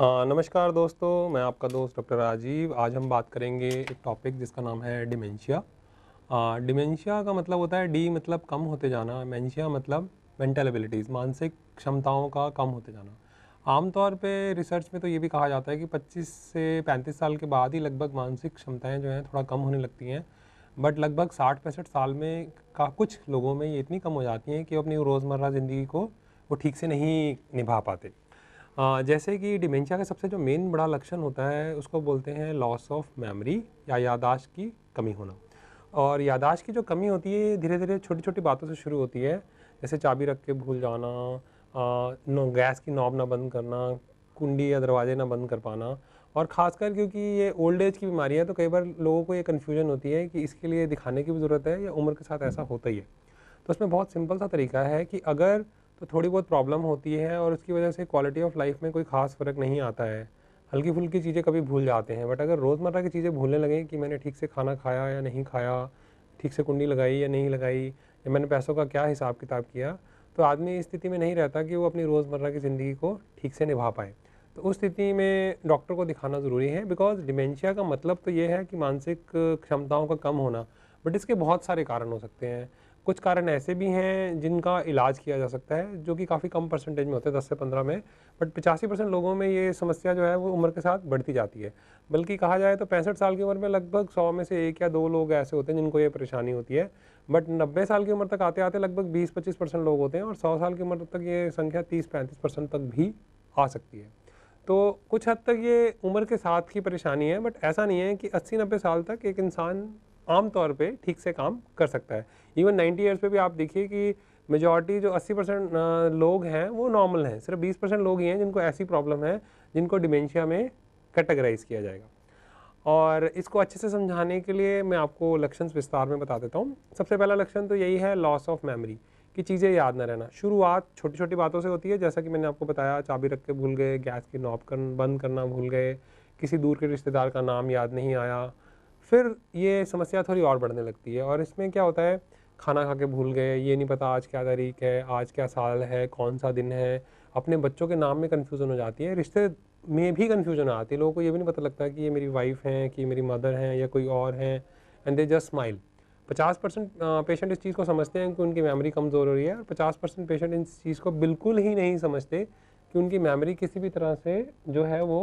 नमस्कार दोस्तों मैं आपका दोस्त डॉक्टर राजीव आज हम बात करेंगे एक टॉपिक जिसका नाम है डिमेंशिया डिमेंशिया का मतलब होता है डी मतलब कम होते जाना मेंशिया मतलब मेंटल एबिलिटीज़ मानसिक क्षमताओं का कम होते जाना आमतौर पे रिसर्च में तो ये भी कहा जाता है कि 25 से 35 साल के बाद ही लगभग मानसिक क्षमताएं जो हैं थोड़ा कम होने लगती हैं बट लगभग साठ पैंसठ साल में का कुछ लोगों में ये इतनी कम हो जाती हैं कि अपनी रोज़मर्रा ज़िंदगी को वो ठीक से नहीं निभा पाते जैसे कि डिमेंशिया का सबसे जो मेन बड़ा लक्षण होता है उसको बोलते हैं लॉस ऑफ मेमोरी या यादाश्त की कमी होना और यादाश्त की जो कमी होती है धीरे धीरे छोटी छोटी बातों से शुरू होती है जैसे चाबी रख के भूल जाना नो गैस की नॉब ना बंद करना कुंडी या दरवाजे ना बंद कर पाना और ख़ासकर क्योंकि ये ओल्ड एज की बीमारी है तो कई बार लोगों को ये कन्फ्यूजन होती है कि इसके लिए दिखाने की भी ज़रूरत है या उम्र के साथ ऐसा होता ही है तो उसमें बहुत सिंपल सा तरीका है कि अगर तो थोड़ी बहुत प्रॉब्लम होती है और उसकी वजह से क्वालिटी ऑफ लाइफ में कोई खास फ़र्क नहीं आता है हल्की फुल्की चीज़ें कभी भूल जाते हैं बट अगर रोज़मर्रा की चीज़ें भूलने लगें कि मैंने ठीक से खाना खाया या नहीं खाया ठीक से कुंडी लगाई या नहीं लगाई या मैंने पैसों का क्या हिसाब किताब किया तो आदमी इस स्थिति में नहीं रहता कि वो अपनी रोज़मर्रा की ज़िंदगी को ठीक से निभा पाए तो उस स्थिति में डॉक्टर को दिखाना ज़रूरी है बिकॉज डिमेंशिया का मतलब तो ये है कि मानसिक क्षमताओं का कम होना बट इसके बहुत सारे कारण हो सकते हैं कुछ कारण ऐसे भी हैं जिनका इलाज किया जा सकता है जो कि काफ़ी कम परसेंटेज में होते हैं दस से पंद्रह में बट पचासी परसेंट लोगों में ये समस्या जो है वो उम्र के साथ बढ़ती जाती है बल्कि कहा जाए तो पैंसठ साल की उम्र में लगभग सौ में से एक या दो लोग ऐसे होते हैं जिनको ये परेशानी होती है बट नब्बे साल की उम्र तक आते आते लगभग बीस पच्चीस परसेंट लोग होते हैं और सौ साल की उम्र तक ये संख्या तीस पैंतीस परसेंट तक भी आ सकती है तो कुछ हद तक ये उम्र के साथ की परेशानी है बट ऐसा नहीं है कि अस्सी नब्बे साल तक एक इंसान आमतौर पे ठीक से काम कर सकता है इवन 90 ईयर्स पे भी आप देखिए कि मेजॉरिटी जो 80 परसेंट लोग हैं वो नॉर्मल हैं सिर्फ 20 परसेंट लोग ही हैं जिनको ऐसी प्रॉब्लम है जिनको डिमेंशिया में कैटेगराइज किया जाएगा और इसको अच्छे से समझाने के लिए मैं आपको लक्षण विस्तार में बता देता हूँ सबसे पहला लक्षण तो यही है लॉस ऑफ मेमरी कि चीज़ें याद ना रहना शुरुआत छोटी छोटी बातों से होती है जैसा कि मैंने आपको बताया चाबी रख के भूल गए गैस की नॉब कर बंद करना भूल गए किसी दूर के रिश्तेदार का नाम याद नहीं आया फिर ये समस्या थोड़ी और बढ़ने लगती है और इसमें क्या होता है खाना खा के भूल गए ये नहीं पता आज क्या तारीख है आज क्या साल है कौन सा दिन है अपने बच्चों के नाम में कन्फ्यूज़न हो जाती है रिश्ते में भी कन्फ्यूजन आती है लोगों को ये भी नहीं पता लगता कि ये मेरी वाइफ हैं कि मेरी मदर हैं या कोई और हैं एंड दे जस्ट स्माइल पचास परसेंट पेशेंट इस चीज़ को समझते हैं कि उनकी मेमोरी कमज़ोर हो रही है और पचास परसेंट पेशेंट इस चीज़ को बिल्कुल ही नहीं समझते कि उनकी मेमोरी किसी भी तरह से जो है वो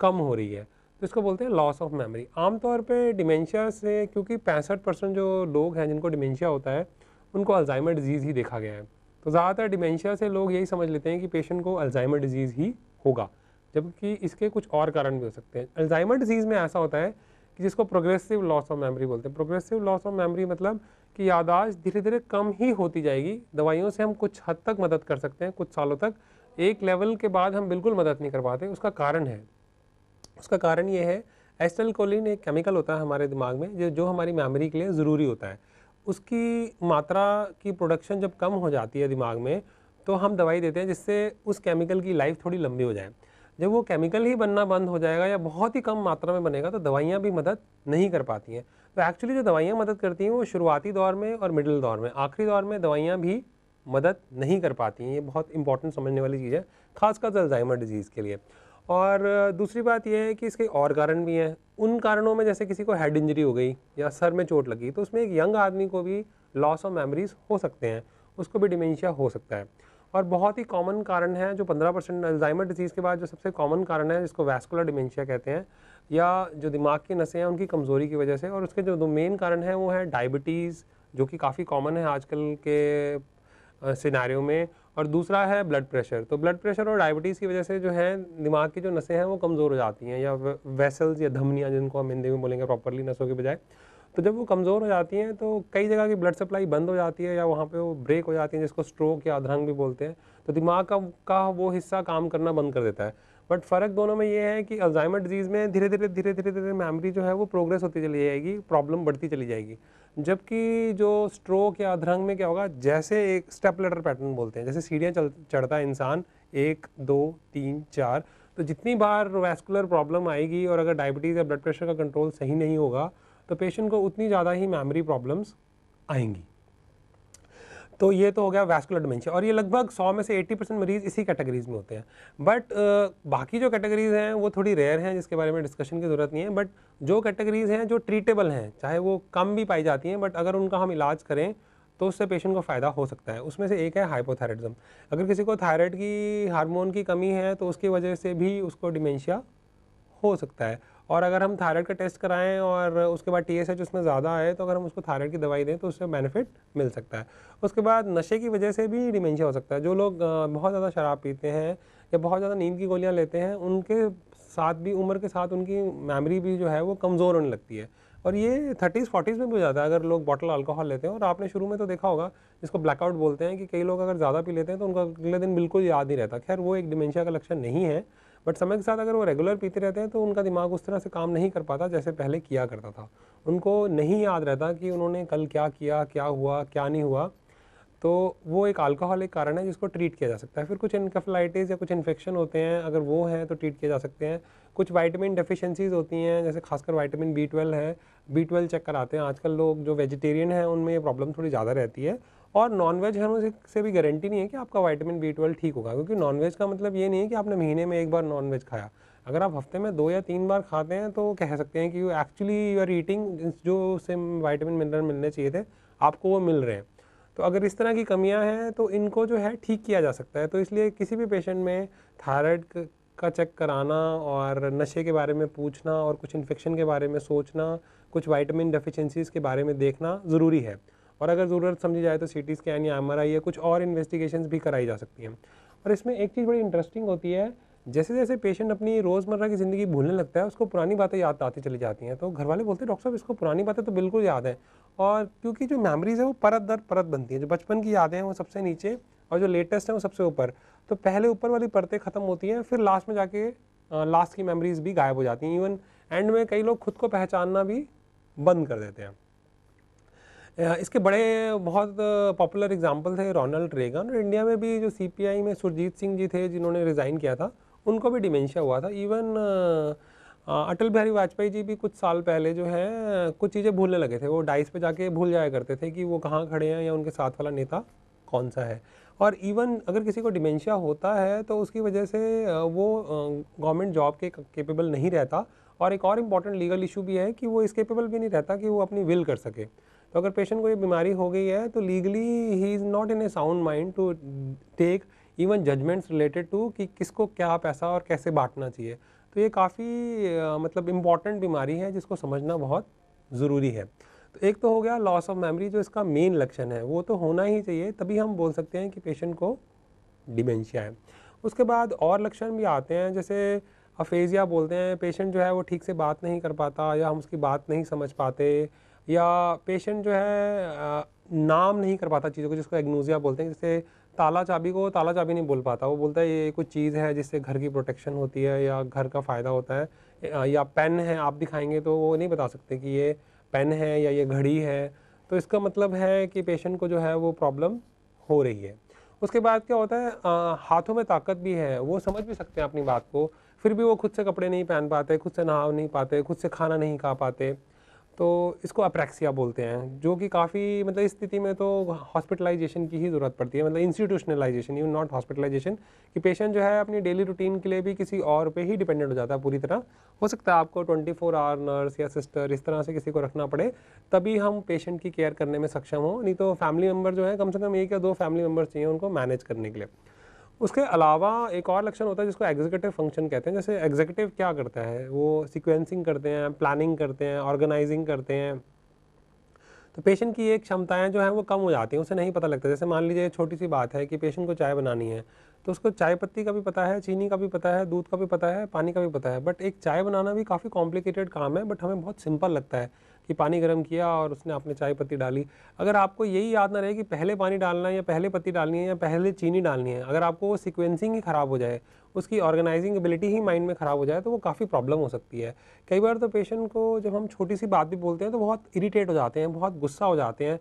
कम हो रही है तो इसको बोलते हैं लॉस ऑफ मेमोरी आमतौर पे डिमेंशिया से क्योंकि पैंसठ परसेंट जो लोग हैं जिनको डिमेंशिया होता है उनको अल्जाइमर डिजीज़ ही देखा गया है तो ज़्यादातर डिमेंशिया से लोग यही समझ लेते हैं कि पेशेंट को अल्जाइमर डिजीज़ ही होगा जबकि इसके कुछ और कारण भी हो सकते हैं अल्जाइमर डिजीज़ में ऐसा होता है कि जिसको प्रोग्रेसिव लॉस ऑफ मेमोरी बोलते हैं प्रोग्रेसिव लॉस ऑफ मेमोरी मतलब कि यादाश्त धीरे धीरे कम ही होती जाएगी दवाइयों से हम कुछ हद तक मदद कर सकते हैं कुछ सालों तक एक लेवल के बाद हम बिल्कुल मदद नहीं कर पाते उसका कारण है उसका कारण ये है कोलिन एक केमिकल होता है हमारे दिमाग में जो जो हमारी मेमोरी के लिए ज़रूरी होता है उसकी मात्रा की प्रोडक्शन जब कम हो जाती है दिमाग में तो हम दवाई देते हैं जिससे उस केमिकल की लाइफ थोड़ी लंबी हो जाए जब वो केमिकल ही बनना बंद हो जाएगा या बहुत ही कम मात्रा में बनेगा तो दवाइयाँ भी मदद नहीं कर पाती हैं तो एक्चुअली जो दवाइयाँ मदद करती हैं वो शुरुआती दौर में और मिडिल दौर में आखिरी दौर में दवाइयाँ भी मदद नहीं कर पाती हैं ये बहुत इंपॉर्टेंट समझने वाली चीज़ है खासकर अल्जाइमर डिजीज़ के लिए और दूसरी बात यह है कि इसके और कारण भी हैं उन कारणों में जैसे किसी को हेड इंजरी हो गई या सर में चोट लगी तो उसमें एक यंग आदमी को भी लॉस ऑफ मेमोरीज हो सकते हैं उसको भी डिमेंशिया हो सकता है और बहुत ही कॉमन कारण है जो 15 परसेंट अल्जाइमर डिजीज़ के बाद जो सबसे कॉमन कारण है जिसको वैस्कुलर डिमेंशिया कहते हैं या जो दिमाग की नसें हैं उनकी कमज़ोरी की वजह से और उसके जो दो मेन कारण हैं वो है डायबिटीज़ जो कि काफ़ी कॉमन है आजकल के सिनारियों में और दूसरा है ब्लड प्रेशर तो ब्लड प्रेशर और डायबिटीज़ की वजह से जो है दिमाग की जो नसें हैं वो कमज़ोर हो जाती हैं या वेसल्स या धमनियाँ जिनको हम हिंदी में बोलेंगे प्रॉपरली नसों के बजाय तो जब वो कमज़ोर हो जाती हैं तो कई जगह की ब्लड सप्लाई बंद हो जाती है या वहाँ पे वो ब्रेक हो जाती है जिसको स्ट्रोक या अधरंग भी बोलते हैं तो दिमाग का का वो हिस्सा काम करना बंद कर देता है बट फ़र्क दोनों में ये है कि अल्जाइमर डिजीज़ में धीरे धीरे धीरे धीरे धीरे मेमोरी जो है वो प्रोग्रेस होती चली जाएगी प्रॉब्लम बढ़ती चली जाएगी जबकि जो स्ट्रोक या अधरंग में क्या होगा जैसे एक स्टेप लेटर पैटर्न बोलते हैं जैसे सीढ़ियाँ चल चढ़ता है इंसान एक दो तीन चार तो जितनी बार वैस्कुलर प्रॉब्लम आएगी और अगर डायबिटीज़ या ब्लड प्रेशर का कंट्रोल सही नहीं होगा तो पेशेंट को उतनी ज़्यादा ही मेमोरी प्रॉब्लम्स आएंगी तो ये तो हो गया वैस्कुलर डिमेंशिया और ये लगभग 100 में से 80 परसेंट मरीज इसी कैटेगरीज में होते हैं बट बाकी जो कैटेगरीज हैं वो थोड़ी रेयर हैं जिसके बारे में डिस्कशन की ज़रूरत नहीं है बट जो कैटेगरीज हैं जो ट्रीटेबल हैं चाहे वो कम भी पाई जाती हैं बट अगर उनका हम इलाज करें तो उससे पेशेंट को फ़ायदा हो सकता है उसमें से एक है हाइपोथायरॉयडिज्म अगर किसी को थायराइड की हारमोन की कमी है तो उसकी वजह से भी उसको डिमेंशिया हो सकता है और अगर हम थायराइड का टेस्ट कराएं और उसके बाद टी उसमें ज़्यादा आए तो अगर हम उसको थायराइड की दवाई दें तो उससे बेनिफिट मिल सकता है उसके बाद नशे की वजह से भी डिमेंशिया हो सकता है जो लोग बहुत ज़्यादा शराब पीते हैं या बहुत ज़्यादा नींद की गोलियाँ लेते हैं उनके साथ भी उम्र के साथ उनकी मेमरी भी जो है वो कमज़ोर होने लगती है और ये थर्टीज़ फोर्टीज़ में भी हो जाता है अगर लोग बॉटल अल्कोहल लेते हैं और आपने शुरू में तो देखा होगा जिसको ब्लैकआउट बोलते हैं कि कई लोग अगर ज़्यादा पी लेते हैं तो उनका अगले दिन बिल्कुल याद नहीं रहता खैर वो एक डिमेंशिया का लक्षण नहीं है बट समय के साथ अगर वो रेगुलर पीते रहते हैं तो उनका दिमाग उस तरह से काम नहीं कर पाता जैसे पहले किया करता था उनको नहीं याद रहता कि उन्होंने कल क्या किया क्या हुआ क्या नहीं हुआ तो वो एक अल्कोहल एक कारण है जिसको ट्रीट किया जा सकता है फिर कुछ इनकफलाइटिस या कुछ इन्फेक्शन होते हैं अगर वो हैं तो ट्रीट किया जा सकते हैं कुछ वाइटामिन डेफिशिएंसीज होती हैं जैसे खासकर वाइटामिन बी ट्वेल्व है बी ट्वेल्व चेक कराते हैं आजकल लोग जो वेजिटेरियन हैं उनमें ये प्रॉब्लम थोड़ी ज़्यादा रहती है और नॉन वेज खाने से भी गारंटी नहीं है कि आपका वाइटामिन बी ट्वेल्व ठीक होगा क्योंकि नॉन वेज का मतलब ये नहीं है कि आपने महीने में एक बार नॉन वेज खाया अगर आप हफ्ते में दो या तीन बार खाते हैं तो कह सकते हैं कि you actually you are eating जो से वाइटामिन मिनरल मिलने चाहिए थे आपको वो मिल रहे हैं तो अगर इस तरह की कमियाँ हैं तो इनको जो है ठीक किया जा सकता है तो इसलिए किसी भी पेशेंट में थायराइड का चेक कराना और नशे के बारे में पूछना और कुछ इन्फेक्शन के बारे में सोचना कुछ वाइटामिन डेफिशेंसीज़ के बारे में देखना ज़रूरी है और अगर ज़रूरत समझी जाए तो सी टी स्कैन या एम या कुछ और इन्वेस्टिगेशन भी कराई जा सकती हैं और इसमें एक चीज़ बड़ी इंटरेस्टिंग होती है जैसे जैसे पेशेंट अपनी रोज़मर्रा की ज़िंदगी भूलने लगता है उसको पुरानी बातें याद आती चली जाती हैं तो घर वाले बोलते हैं डॉक्टर साहब इसको पुरानी बातें तो बिल्कुल याद हैं और क्योंकि जो मेमोरीज़ है वो परत दर परत बनती हैं जो बचपन की यादें हैं वो सबसे नीचे और जो लेटेस्ट हैं वो सबसे ऊपर तो पहले ऊपर वाली परतें ख़त्म होती हैं फिर लास्ट में जाके लास्ट की मेमरीज़ भी गायब हो जाती हैं इवन एंड में कई लोग खुद को पहचानना भी बंद कर देते हैं इसके बड़े बहुत पॉपुलर एग्जाम्पल थे रोनल्ड रेगन और इंडिया में भी जो सीपीआई में सुरजीत सिंह जी थे जिन्होंने रिज़ाइन किया था उनको भी डिमेंशिया हुआ था इवन अटल बिहारी वाजपेयी जी भी कुछ साल पहले जो है कुछ चीज़ें भूलने लगे थे वो डाइस पे जाके भूल जाया करते थे कि वो कहाँ खड़े हैं या उनके साथ वाला नेता कौन सा है और इवन अगर किसी को डिमेंशिया होता है तो उसकी वजह से वो गवर्नमेंट जॉब के केपेबल नहीं रहता और एक और इम्पॉर्टेंट लीगल इशू भी है कि वो इस केपेबल भी नहीं रहता कि वो अपनी विल कर सके तो अगर पेशेंट को ये बीमारी हो गई है तो legally he is not in a sound mind to take even judgments related to कि किसको क्या पैसा और कैसे बांटना चाहिए तो ये काफ़ी मतलब इम्पॉर्टेंट बीमारी है जिसको समझना बहुत ज़रूरी है तो एक तो हो गया लॉस ऑफ मेमोरी जो इसका मेन लक्षण है वो तो होना ही चाहिए तभी हम बोल सकते हैं कि पेशेंट को डिमेंशिया है उसके बाद और लक्षण भी आते हैं जैसे अफेजिया बोलते हैं पेशेंट जो है वो ठीक से बात नहीं कर पाता या हम उसकी बात नहीं समझ पाते या पेशेंट जो है नाम नहीं कर पाता चीज़ों को जिसको एग्नोजिया बोलते हैं जैसे ताला चाबी को ताला चाबी नहीं बोल पाता वो बोलता है ये कुछ चीज़ है जिससे घर की प्रोटेक्शन होती है या घर का फ़ायदा होता है या पेन है आप दिखाएंगे तो वो नहीं बता सकते कि ये पेन है या ये घड़ी है तो इसका मतलब है कि पेशेंट को जो है वो प्रॉब्लम हो रही है उसके बाद क्या होता है आ, हाथों में ताकत भी है वो समझ भी सकते हैं अपनी बात को फिर भी वो खुद से कपड़े नहीं पहन पाते खुद से नहा नहीं पाते खुद से खाना नहीं खा पाते तो इसको अप्रैक्सिया बोलते हैं जो कि काफ़ी मतलब इस स्थिति में तो हॉस्पिटलाइजेशन की ही ज़रूरत पड़ती है मतलब इंस्टीट्यूशनलाइजेशन इवन नॉट हॉस्पिटलाइजेशन कि पेशेंट जो है अपनी डेली रूटीन के लिए भी किसी और पे ही डिपेंडेंट हो जाता है पूरी तरह हो सकता है आपको 24 फोर आवर नर्स या सिस्टर इस तरह से किसी को रखना पड़े तभी हम पेशेंट की केयर करने में सक्षम हों नहीं तो फैमिली मेम्बर जो है कम से कम एक या दो फैमिली मेम्बर्स चाहिए उनको मैनेज करने के लिए उसके अलावा एक और लक्षण होता है जिसको एग्जीक्यूटिव फंक्शन कहते हैं जैसे एग्जीक्यूटिव क्या करता है वो सिक्वेंसिंग करते हैं प्लानिंग करते हैं ऑर्गेनाइजिंग करते हैं तो पेशेंट की एक क्षमताएं जो हैं वो कम हो जाती हैं उसे नहीं पता लगता जैसे मान लीजिए छोटी सी बात है कि पेशेंट को चाय बनानी है तो उसको चाय पत्ती का भी पता है चीनी का भी पता है दूध का भी पता है पानी का भी पता है बट एक चाय बनाना भी काफ़ी कॉम्प्लिकेटेड काम है बट हमें बहुत सिंपल लगता है कि पानी गर्म किया और उसने आपने चाय पत्ती डाली अगर आपको यही याद ना रहे कि पहले पानी डालना है या पहले पत्ती डालनी है या पहले चीनी डालनी है अगर आपको वो सिक्वेंसिंग ही ख़राब हो जाए उसकी ऑर्गेनाइजिंग एबिलिटी ही माइंड में ख़राब हो जाए तो वो काफ़ी प्रॉब्लम हो सकती है कई बार तो पेशेंट को जब हम छोटी सी बात भी बोलते हैं तो बहुत इरीटेट हो जाते हैं बहुत गुस्सा हो जाते हैं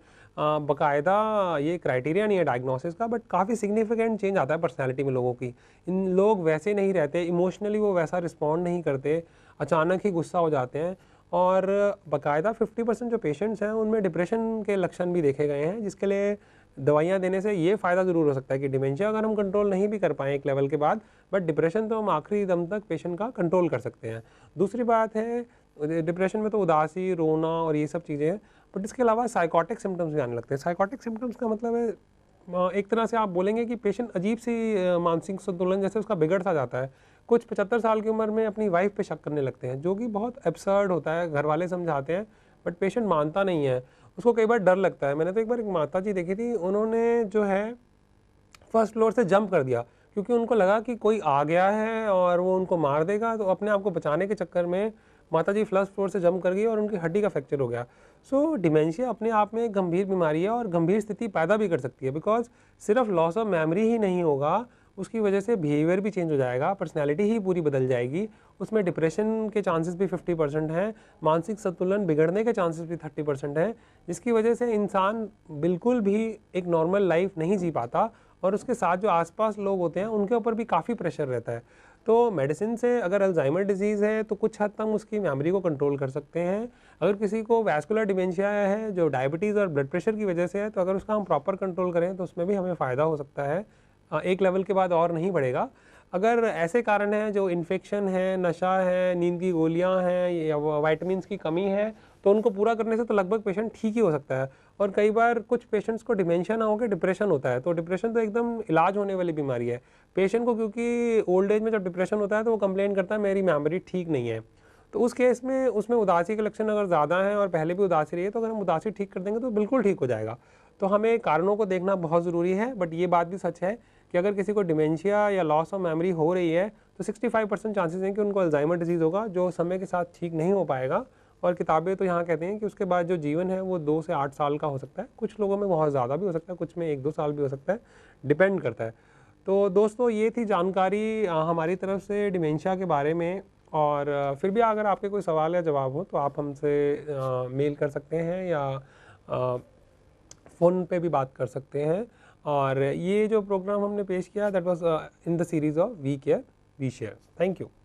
बाकायदा ये क्राइटेरिया नहीं है डायग्नोसिस का बट काफ़ी सिग्निफिकेंट चेंज आता है पर्सनैलिटी में लोगों की इन लोग वैसे नहीं रहते इमोशनली वो वैसा रिस्पॉन्ड नहीं करते अचानक ही गुस्सा हो जाते हैं और बकायदा 50 परसेंट जो पेशेंट्स हैं उनमें डिप्रेशन के लक्षण भी देखे गए हैं जिसके लिए दवाइयाँ देने से ये फ़ायदा ज़रूर हो सकता है कि डिमेंशिया अगर हम कंट्रोल नहीं भी कर पाएँ एक लेवल के बाद बट डिप्रेशन तो हम आखिरी दम तक पेशेंट का कंट्रोल कर सकते हैं दूसरी बात है डिप्रेशन में तो उदासी रोना और ये सब चीज़ें हैं बट इसके अलावा साइकोटिक सिम्टम्स भी आने लगते हैं साइकोटिक सिम्टम्स का मतलब है एक तरह से आप बोलेंगे कि पेशेंट अजीब सी मानसिक संतुलन जैसे उसका बिगड़ सा जाता है कुछ पचहत्तर साल की उम्र में अपनी वाइफ पे शक करने लगते हैं जो कि बहुत एब्सर्ड होता है घर वाले समझाते हैं बट पेशेंट मानता नहीं है उसको कई बार डर लगता है मैंने तो एक बार एक माता जी देखी थी उन्होंने जो है फर्स्ट फ्लोर से जंप कर दिया क्योंकि उनको लगा कि कोई आ गया है और वो उनको मार देगा तो अपने आप को बचाने के चक्कर में माता जी फर्स्ट फ्लोर से जंप कर गई और उनकी हड्डी का फ्रैक्चर हो गया सो so, डिमेंशिया अपने आप में एक गंभीर बीमारी है और गंभीर स्थिति पैदा भी कर सकती है बिकॉज सिर्फ लॉस ऑफ मेमोरी ही नहीं होगा उसकी वजह से बिहेवियर भी चेंज हो जाएगा पर्सनैलिटी ही पूरी बदल जाएगी उसमें डिप्रेशन के चांसेस भी 50 परसेंट हैं मानसिक संतुलन बिगड़ने के चांसेस भी 30 परसेंट हैं जिसकी वजह से इंसान बिल्कुल भी एक नॉर्मल लाइफ नहीं जी पाता और उसके साथ जो आसपास लोग होते हैं उनके ऊपर भी काफ़ी प्रेशर रहता है तो मेडिसिन से अगर अल्जाइमर डिजीज़ है तो कुछ हद तक उसकी मेमोरी को कंट्रोल कर सकते हैं अगर किसी को वैस्कुलर डिमेंशिया है जो डायबिटीज़ और ब्लड प्रेशर की वजह से है तो अगर उसका हम प्रॉपर कंट्रोल करें तो उसमें भी हमें फ़ायदा हो सकता है एक लेवल के बाद और नहीं बढ़ेगा अगर ऐसे कारण हैं जो इन्फेक्शन है नशा है नींद की गोलियां हैं या वाइटमिन की कमी है तो उनको पूरा करने से तो लगभग पेशेंट ठीक ही हो सकता है और कई बार कुछ पेशेंट्स को डिमेंशिया ना होकर डिप्रेशन होता है तो डिप्रेशन तो एकदम इलाज होने वाली बीमारी है पेशेंट को क्योंकि ओल्ड एज में जब डिप्रेशन होता है तो वो कंप्लेन करता है मेरी मेमोरी ठीक नहीं है तो उस केस में उसमें उदासी के लक्षण अगर ज़्यादा हैं और पहले भी उदासी रही है तो अगर हम उदासी ठीक कर देंगे तो बिल्कुल ठीक हो जाएगा तो हमें कारणों को देखना बहुत ज़रूरी है बट ये बात भी सच है कि अगर किसी को डिमेंशिया या लॉस ऑफ मेमोरी हो रही है तो 65 परसेंट चांसेज हैं कि उनको अल्जाइमर डिजीज़ होगा जो समय के साथ ठीक नहीं हो पाएगा और किताबें तो यहाँ कहते हैं कि उसके बाद जो जीवन है वो दो से आठ साल का हो सकता है कुछ लोगों में बहुत ज़्यादा भी हो सकता है कुछ में एक दो साल भी हो सकता है डिपेंड करता है तो दोस्तों ये थी जानकारी हमारी तरफ से डिमेंशिया के बारे में और फिर भी अगर आपके कोई सवाल या जवाब हो तो आप हमसे मेल कर सकते हैं या फ़ोन पे भी बात कर सकते हैं और ये जो प्रोग्राम हमने पेश किया that was in the series of we care we share thank you